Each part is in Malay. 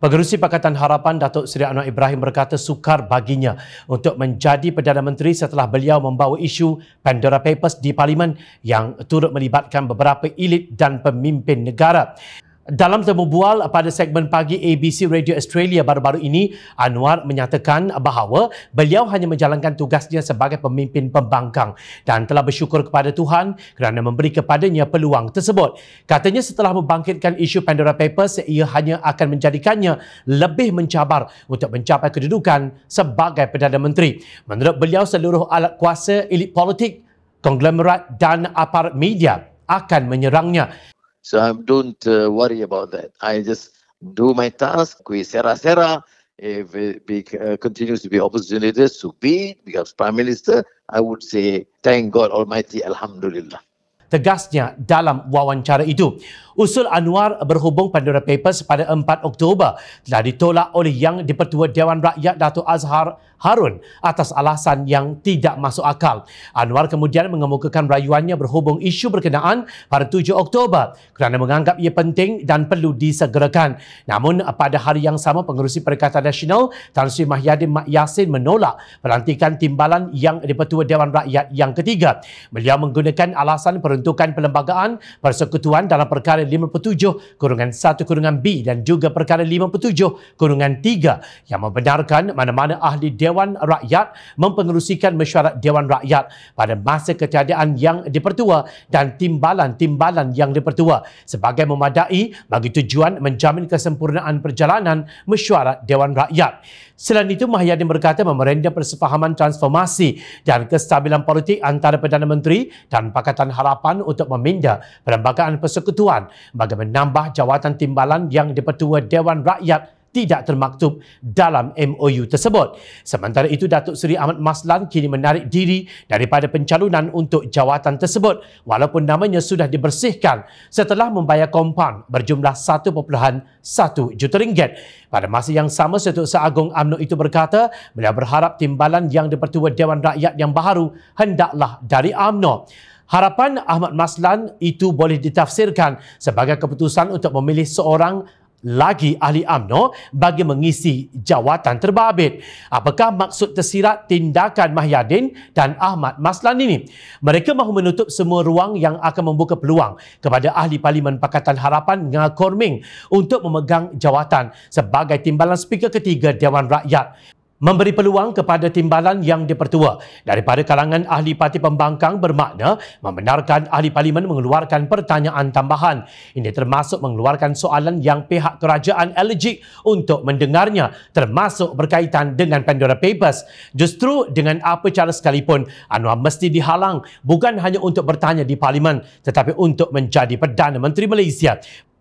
Pengerusi Pakatan Harapan Datuk Seri Anwar Ibrahim berkata sukar baginya untuk menjadi Perdana Menteri setelah beliau membawa isu Pandora Papers di Parlimen yang turut melibatkan beberapa elit dan pemimpin negara. Dalam temubual pada segmen pagi ABC Radio Australia baru-baru ini, Anwar menyatakan bahawa beliau hanya menjalankan tugasnya sebagai pemimpin pembangkang dan telah bersyukur kepada Tuhan kerana memberi kepadanya peluang tersebut. Katanya setelah membangkitkan isu Pandora Papers, ia hanya akan menjadikannya lebih mencabar untuk mencapai kedudukan sebagai Perdana Menteri. Menurut beliau, seluruh alat kuasa, elit politik, konglomerat dan aparat media akan menyerangnya. So I don't uh, worry about that. I just do my task. We sera sera. If it be, uh, continues to be opposition leader, to be becomes prime minister, I would say, thank God Almighty, Alhamdulillah. tegasnya dalam wawancara itu. Usul Anwar berhubung Pandora Papers pada 4 Oktober telah ditolak oleh Yang dipertua Dewan Rakyat Datuk Azhar Harun atas alasan yang tidak masuk akal. Anwar kemudian mengemukakan rayuannya berhubung isu berkenaan pada 7 Oktober kerana menganggap ia penting dan perlu disegerakan. Namun pada hari yang sama pengurusi Perikatan Nasional Tan Sri Mahyadin Mak Yassin menolak pelantikan timbalan Yang dipertua Dewan Rakyat yang ketiga. Beliau menggunakan alasan peruntukan pembentukan perlembagaan persekutuan dalam perkara 57 kurungan 1 kurungan B dan juga perkara 57 kurungan 3 yang membenarkan mana-mana ahli Dewan Rakyat mempengerusikan mesyuarat Dewan Rakyat pada masa ketiadaan yang dipertua dan timbalan-timbalan yang dipertua sebagai memadai bagi tujuan menjamin kesempurnaan perjalanan mesyuarat Dewan Rakyat. Selain itu, Mahyadin berkata memerendah persefahaman transformasi dan kestabilan politik antara Perdana Menteri dan Pakatan Harapan PAN untuk meminda perlembagaan persekutuan bagi menambah jawatan timbalan yang dipertua Dewan Rakyat tidak termaktub dalam MOU tersebut. Sementara itu, Datuk Seri Ahmad Maslan kini menarik diri daripada pencalonan untuk jawatan tersebut walaupun namanya sudah dibersihkan setelah membayar kompan berjumlah 1.1 juta ringgit. Pada masa yang sama, Setuk Seagong UMNO itu berkata beliau berharap timbalan yang dipertua Dewan Rakyat yang baru hendaklah dari UMNO. Harapan Ahmad Maslan itu boleh ditafsirkan sebagai keputusan untuk memilih seorang lagi ahli AMNO bagi mengisi jawatan terbabit. Apakah maksud tersirat tindakan Mahyadin dan Ahmad Maslan ini? Mereka mahu menutup semua ruang yang akan membuka peluang kepada ahli Parlimen Pakatan Harapan Nga Korming untuk memegang jawatan sebagai timbalan speaker ketiga Dewan Rakyat memberi peluang kepada timbalan yang dipertua daripada kalangan ahli parti pembangkang bermakna membenarkan ahli parlimen mengeluarkan pertanyaan tambahan. Ini termasuk mengeluarkan soalan yang pihak kerajaan elegik untuk mendengarnya termasuk berkaitan dengan Pandora Papers. Justru dengan apa cara sekalipun, Anwar mesti dihalang bukan hanya untuk bertanya di parlimen tetapi untuk menjadi Perdana Menteri Malaysia.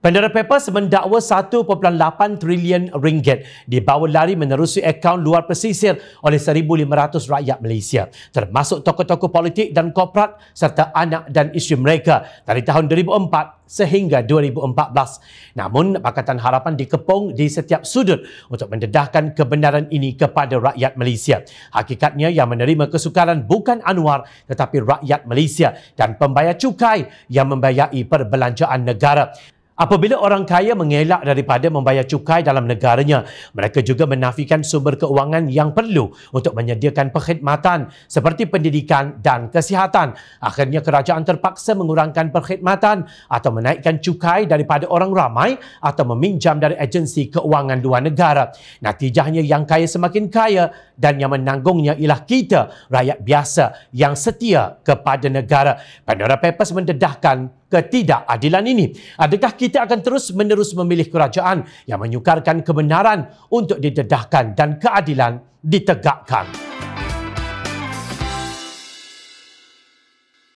Pandora Papers mendakwa 1.8 trilion ringgit dibawa lari menerusi akaun luar pesisir oleh 1,500 rakyat Malaysia termasuk tokoh-tokoh politik dan korporat serta anak dan isteri mereka dari tahun 2004 sehingga 2014. Namun, Pakatan Harapan dikepung di setiap sudut untuk mendedahkan kebenaran ini kepada rakyat Malaysia. Hakikatnya yang menerima kesukaran bukan Anwar tetapi rakyat Malaysia dan pembayar cukai yang membayai perbelanjaan negara. Apabila orang kaya mengelak daripada membayar cukai dalam negaranya, mereka juga menafikan sumber keuangan yang perlu untuk menyediakan perkhidmatan seperti pendidikan dan kesihatan. Akhirnya kerajaan terpaksa mengurangkan perkhidmatan atau menaikkan cukai daripada orang ramai atau meminjam dari agensi keuangan luar negara. Natijahnya yang kaya semakin kaya dan yang menanggungnya ialah kita, rakyat biasa yang setia kepada negara. Pandora Papers mendedahkan ketidakadilan ini? Adakah kita akan terus menerus memilih kerajaan yang menyukarkan kebenaran untuk didedahkan dan keadilan ditegakkan?